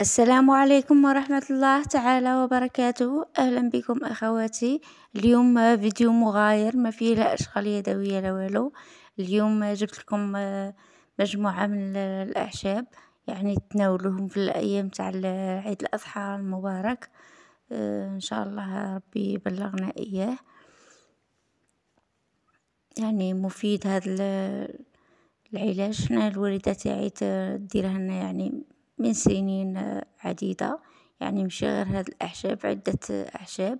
السلام عليكم ورحمة الله تعالى وبركاته أهلا بكم أخواتي اليوم فيديو مغاير ما فيه لا أشغال يدوية لا والو اليوم جبت لكم آه، مجموعة من الأعشاب يعني تناولوهم في الأيام تاع عيد الأضحى المبارك آه، إن شاء الله ربي بلغنا إياه يعني مفيد هذا العلاج هنا الوالدة تاعي تديرها يعني من سنين عديدة يعني مشي غير هاد الأعشاب عدة أعشاب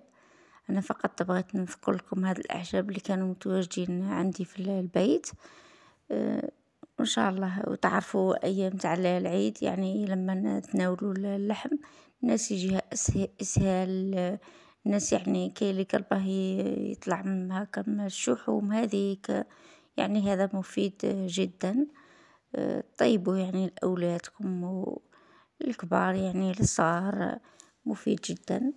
أنا فقط بغيت نذكر لكم هاد الأعشاب اللي كانوا متواجدين عندي في البيت وإن آه، شاء الله وتعرفوا أيام تاع العيد يعني لما نتناولوا اللحم الناس يجيها إسهال الناس يعني كي اللي قلبه يطلع من هكا الشحوم هذيك يعني هذا مفيد جدا آه، طيبوا يعني لأولادكم للكبار يعني للصغار مفيد جدا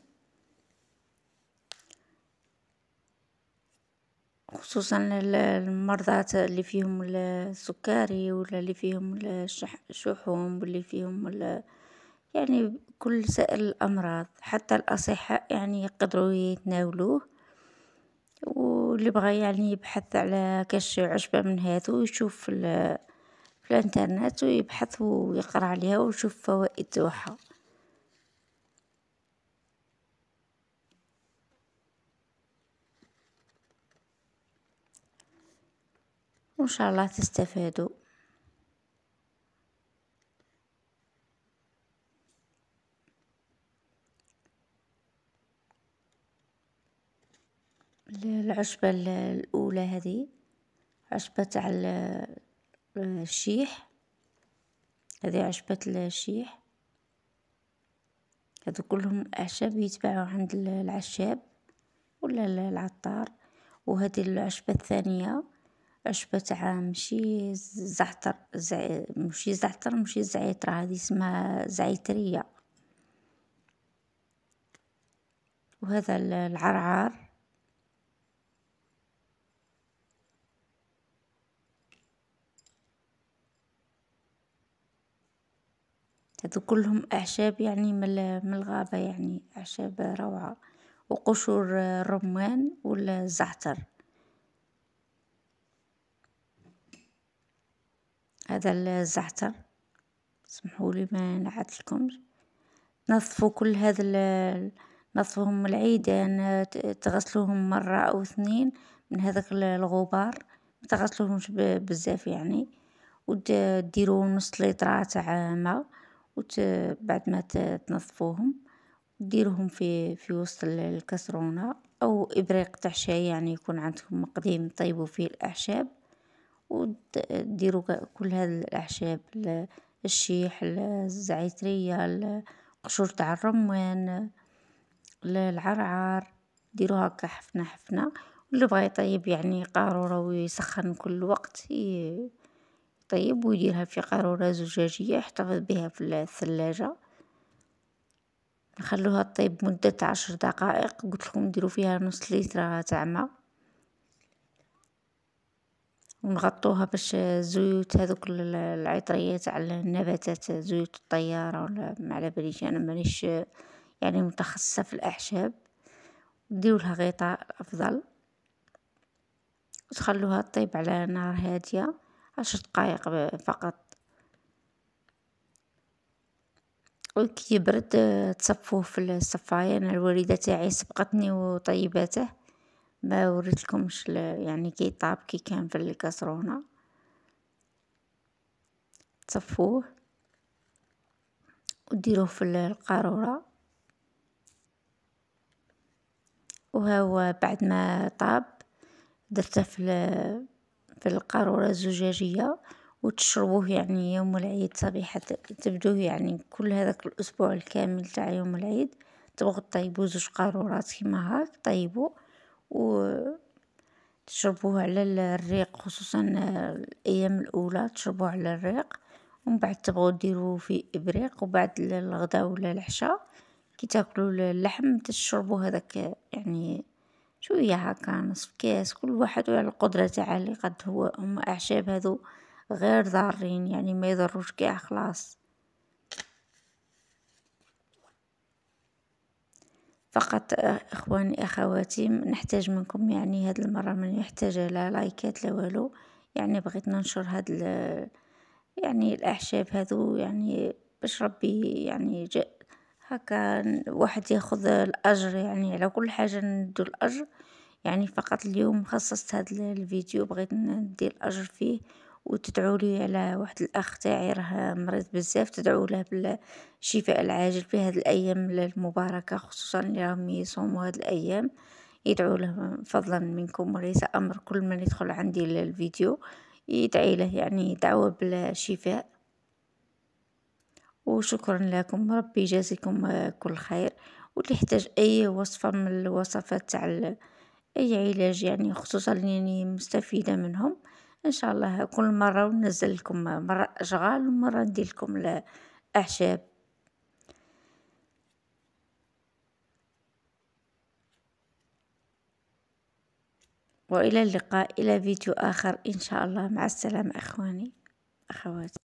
خصوصا المرضى اللي فيهم السكري ولا اللي فيهم الشحوم واللي فيهم يعني كل سائر الأمراض حتى الأصحاء يعني يقدروا يتناولوه واللي بغى يعني يبحث على كاش عشبة من هذا ويشوف في الانترنت ويبحث ويقرأ عليها ويشوف فوائد تاعها وان شاء الله تستفادوا العشبة الأولى هذه عشبة تاع الشيح آه، هذه عشبة الشيح هذو كلهم أعشاب يتباعو عند العشاب ولا العطار وهذه العشبة الثانية عشبة تاع ماشي زعتر زع... ماشي زعتر ماشي زعيترة هذه اسمها زعيترية وهذا العرعر هاذو كلهم أعشاب يعني من الغابة يعني أعشاب روعة وقشور الرمان آه، و الزعتر هذا الزعتر سمحولي ما لكم نظفوا كل هذا نظفهم العيدان يعني تغسلوهم مرة أو اثنين من هذاك الغبار ما تغسلوهمش بزاف يعني وديروا نص ليطرة تاع ماء وت... بعد ما تنظفوهم ديروهم في في وسط الكسرونه او ابريق تاع شاي يعني يكون عندكم مقديم طيبوا فيه الاعشاب وديروا كل هذه الاعشاب الشيح الزعتريه القشور تاع الرمان العرعر ديروها هكا حفنه حفنه واللي بغى يطيب يعني قاروره ويسخن كل وقت ي... طيب ويديرها في قارورة زجاجية يحتفظ بها في الثلاجة نخلوها طيب مدة عشر دقائق قلت لكم نديرو فيها نص لتر تاع ماء ونغطوها باش الزيوت هذوك العطريه تاع النباتات زيوت الطياره ولا ما على باليش انا مانيش يعني متخصصه في الاعشاب ديروا لها غطاء افضل وتخلوها طيب على نار هاديه عشر دقائق فقط وكي يبرد آه، تصفوه في الصفاية انا الوالدة تاعي سبقتني وطيباته ما وريتلكمش يعني كي طاب كي كان في الكسرونة تصفوه وديروه في القارورة وهو بعد ما طاب درته في في القارورة الزجاجية وتشربوه يعني يوم العيد صبيحة تبدوه يعني كل هذاك الأسبوع الكامل تاع يوم العيد تبغوا تطيبوا زوج قارورات كيما هاك طيبوا و تشربوه على الريق خصوصا الايام الاولى تشربوه على الريق ومن بعد تبغوا ديروه في ابريق وبعد الغداء ولا العشاء كي تاكلوا اللحم تشربوا هذاك يعني شوية هكا نصف كاس كل واحد على القدرة تاع اللي قد هو هم أعشاب هذو غير ضارين يعني ما يضروش كاع خلاص فقط آه، اخواني اخواتي نحتاج منكم يعني هاد المره من يحتاج لا لايكات لا والو يعني بغيت ننشر هاد يعني الاعشاب هذو يعني باش ربي يعني هكا واحد ياخذ الاجر يعني على كل حاجه ندو الاجر يعني فقط اليوم خصصت هذا الفيديو بغيت ندي الاجر فيه وتدعوا لي على واحد الاخ تاعي راه مريض بزاف تدعوا له بالشفاء العاجل في هذه الايام المباركه خصوصا اللي راهم يصوموا هذه الايام يدعوا له فضلا منكم وليس امر كل من يدخل عندي للفيديو يدعي له يعني دعوه بالشفاء وشكرا لكم ربي يجازيكم كل خير واللي يحتاج اي وصفه من الوصفات تاع اي علاج يعني خصوصا اللي مستفيده منهم ان شاء الله كل مره ننزل لكم مره اشغال ومره ندير لكم الاعشاب والى اللقاء الى فيديو اخر ان شاء الله مع السلامه اخواني اخواتي